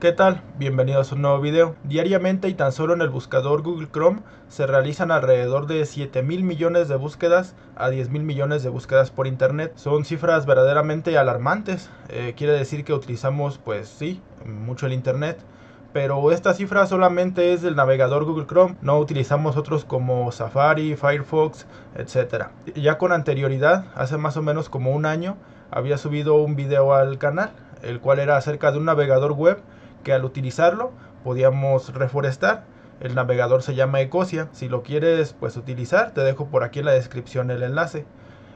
¿Qué tal? Bienvenidos a un nuevo video. Diariamente y tan solo en el buscador Google Chrome se realizan alrededor de 7 mil millones de búsquedas a 10 mil millones de búsquedas por internet. Son cifras verdaderamente alarmantes. Eh, quiere decir que utilizamos, pues sí, mucho el internet pero esta cifra solamente es del navegador Google Chrome, no utilizamos otros como Safari, Firefox, etc. Ya con anterioridad, hace más o menos como un año, había subido un video al canal, el cual era acerca de un navegador web que al utilizarlo podíamos reforestar. El navegador se llama Ecosia, si lo quieres pues utilizar te dejo por aquí en la descripción el enlace.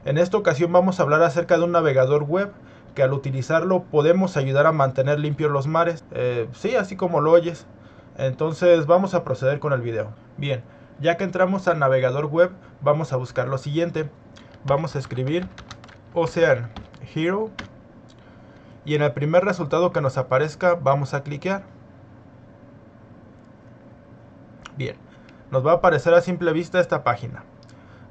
En esta ocasión vamos a hablar acerca de un navegador web que al utilizarlo podemos ayudar a mantener limpios los mares, eh, sí, así como lo oyes. Entonces vamos a proceder con el video. Bien, ya que entramos al navegador web vamos a buscar lo siguiente. Vamos a escribir Ocean Hero y en el primer resultado que nos aparezca vamos a cliquear. Bien, nos va a aparecer a simple vista esta página.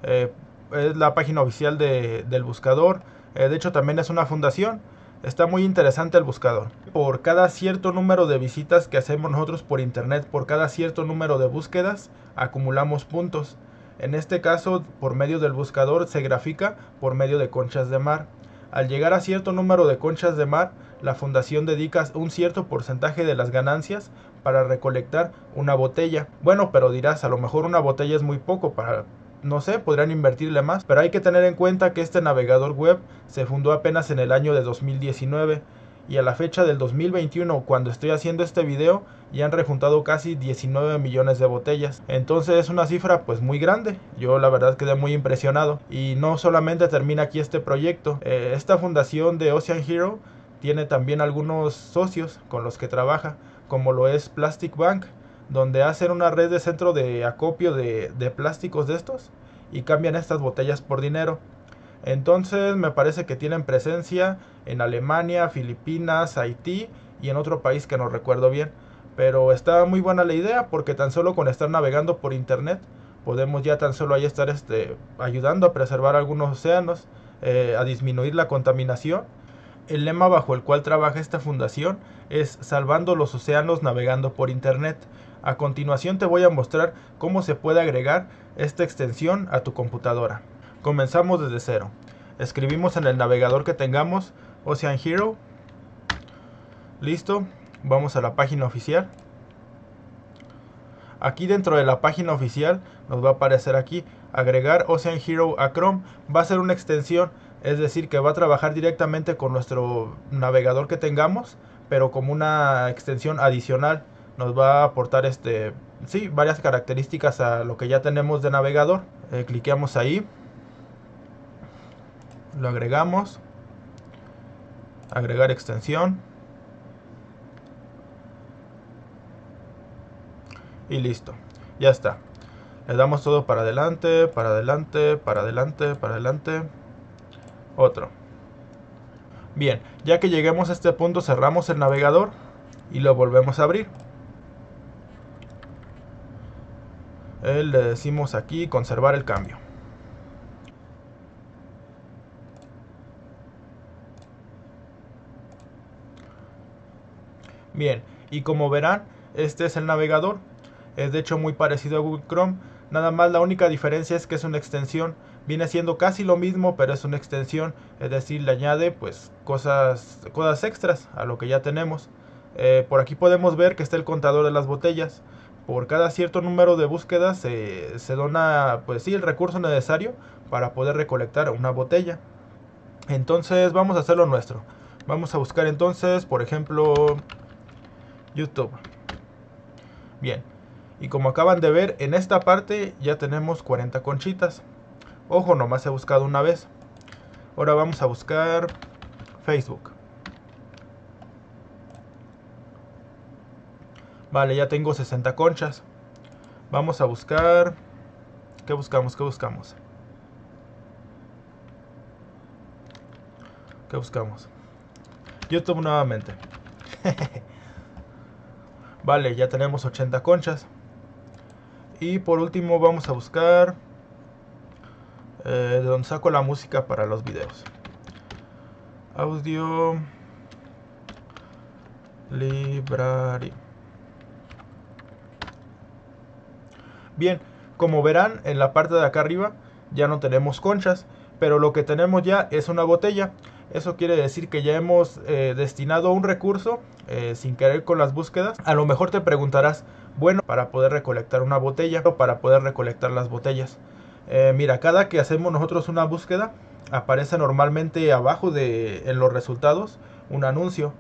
Eh, es la página oficial del buscador. Eh, de hecho también es una fundación. Está muy interesante el buscador. Por cada cierto número de visitas que hacemos nosotros por internet, por cada cierto número de búsquedas, acumulamos puntos. En este caso, por medio del buscador se grafica por medio de conchas de mar. Al llegar a cierto número de conchas de mar, la fundación dedica un cierto porcentaje de las ganancias para recolectar una botella. Bueno, pero dirás, a lo mejor una botella es muy poco para... No sé, podrían invertirle más, pero hay que tener en cuenta que este navegador web se fundó apenas en el año de 2019 y a la fecha del 2021 cuando estoy haciendo este video ya han rejuntado casi 19 millones de botellas entonces es una cifra pues muy grande yo la verdad quedé muy impresionado y no solamente termina aquí este proyecto eh, esta fundación de Ocean Hero tiene también algunos socios con los que trabaja como lo es Plastic Bank donde hacen una red de centro de acopio de, de plásticos de estos y cambian estas botellas por dinero entonces me parece que tienen presencia en Alemania, Filipinas, Haití y en otro país que no recuerdo bien. Pero está muy buena la idea porque tan solo con estar navegando por internet podemos ya tan solo ahí estar este, ayudando a preservar algunos océanos, eh, a disminuir la contaminación. El lema bajo el cual trabaja esta fundación es Salvando los océanos navegando por Internet. A continuación te voy a mostrar cómo se puede agregar esta extensión a tu computadora. Comenzamos desde cero. Escribimos en el navegador que tengamos Ocean Hero. Listo. Vamos a la página oficial. Aquí dentro de la página oficial nos va a aparecer aquí agregar Ocean Hero a Chrome. Va a ser una extensión, es decir, que va a trabajar directamente con nuestro navegador que tengamos, pero como una extensión adicional nos va a aportar este sí, varias características a lo que ya tenemos de navegador. Eh, ahí. Lo agregamos agregar extensión y listo ya está le damos todo para adelante para adelante para adelante para adelante otro bien ya que lleguemos a este punto cerramos el navegador y lo volvemos a abrir eh, le decimos aquí conservar el cambio Y como verán, este es el navegador. Es de hecho muy parecido a Google Chrome. Nada más la única diferencia es que es una extensión. Viene siendo casi lo mismo, pero es una extensión. Es decir, le añade pues cosas, cosas extras a lo que ya tenemos. Eh, por aquí podemos ver que está el contador de las botellas. Por cada cierto número de búsquedas se dona pues sí el recurso necesario para poder recolectar una botella. Entonces vamos a hacer lo nuestro. Vamos a buscar entonces, por ejemplo, YouTube. Bien, y como acaban de ver, en esta parte ya tenemos 40 conchitas. Ojo, nomás he buscado una vez. Ahora vamos a buscar Facebook. Vale, ya tengo 60 conchas. Vamos a buscar... ¿Qué buscamos? ¿Qué buscamos? ¿Qué buscamos? YouTube nuevamente. Vale, ya tenemos 80 conchas. Y por último vamos a buscar eh, donde saco la música para los videos. Audio Library. Bien, como verán en la parte de acá arriba ya no tenemos conchas, pero lo que tenemos ya es una botella. Eso quiere decir que ya hemos eh, destinado un recurso eh, sin querer con las búsquedas. A lo mejor te preguntarás, bueno, para poder recolectar una botella o para poder recolectar las botellas. Eh, mira, cada que hacemos nosotros una búsqueda, aparece normalmente abajo de en los resultados un anuncio.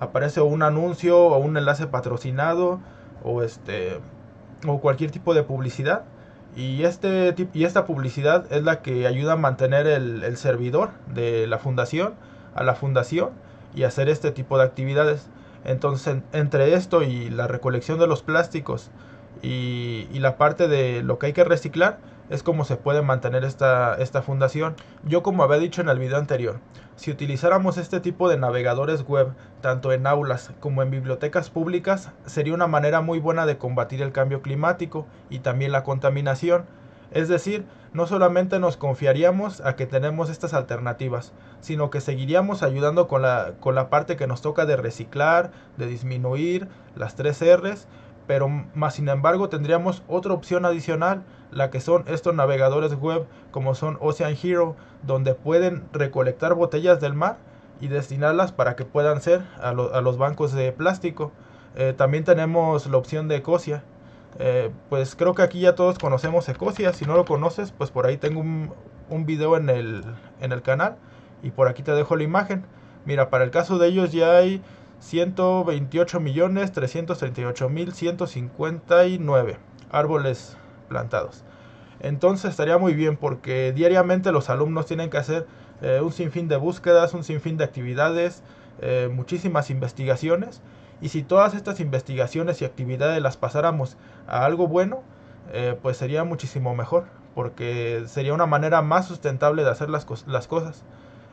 Aparece un anuncio o un enlace patrocinado o este o cualquier tipo de publicidad y, este, y esta publicidad es la que ayuda a mantener el, servidor de la fundación a la fundación y hacer este tipo de actividades. Entonces, entre esto y la recolección de los plásticos y la parte de lo que hay que reciclar, es como se puede mantener esta, fundación. Yo como había dicho en el video anterior, si utilizáramos este tipo de navegadores web, tanto en aulas como en bibliotecas públicas, sería una manera muy buena de combatir el cambio climático y también la contaminación. Es decir, no solamente nos confiaríamos a que tenemos estas alternativas, sino que seguiríamos ayudando con la, con la parte que nos toca de reciclar, de disminuir las tres R's, pero más sin embargo tendríamos otra opción adicional la que son estos navegadores web como son Ocean Hero, donde pueden recolectar botellas del mar y destinarlas para que puedan ser a, los bancos de plástico. Eh, también tenemos la opción de Ecosia. Eh, pues creo que aquí ya todos conocemos Ecosia. Si no lo conoces, pues por ahí tengo un, un video en el, en el canal y por aquí te dejo la imagen. Mira, para el caso de ellos ya hay 128.338.159 millones mil árboles plantados. Entonces estaría muy bien porque diariamente los alumnos tienen que hacer eh, un sinfín de búsquedas, un sinfín de actividades, eh, muchísimas investigaciones. Y si todas estas investigaciones y actividades las pasáramos a algo bueno, eh, pues sería muchísimo mejor, porque sería una manera más sustentable de hacer las, las cosas.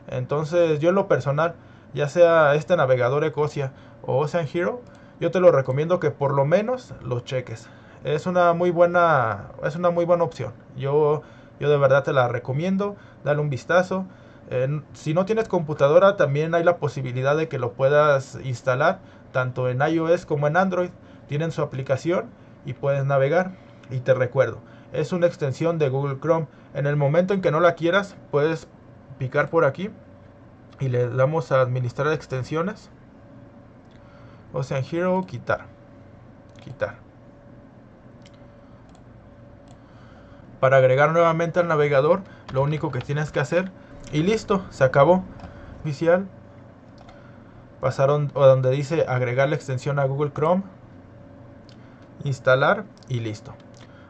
Entonces yo en lo personal, ya sea este navegador Ecosia o Ocean Hero, yo te lo recomiendo que por lo menos los cheques es una muy buena, es una muy buena opción. Yo, yo de verdad te la recomiendo, dale un vistazo. si no tienes computadora, también hay la posibilidad de que lo puedas instalar tanto en iOS como en Android. Tienen su aplicación y puedes navegar. Y te recuerdo, es una extensión de Google Chrome. En el momento en que no la quieras, puedes picar por aquí y le damos a administrar extensiones. O sea, en Hero, quitar. Quitar. para agregar nuevamente al navegador lo único que tienes que hacer y listo se acabó oficial pasaron o donde dice agregar la extensión a Google Chrome instalar y listo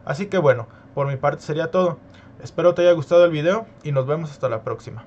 así que bueno por mi parte sería todo espero te haya gustado el video y nos vemos hasta la próxima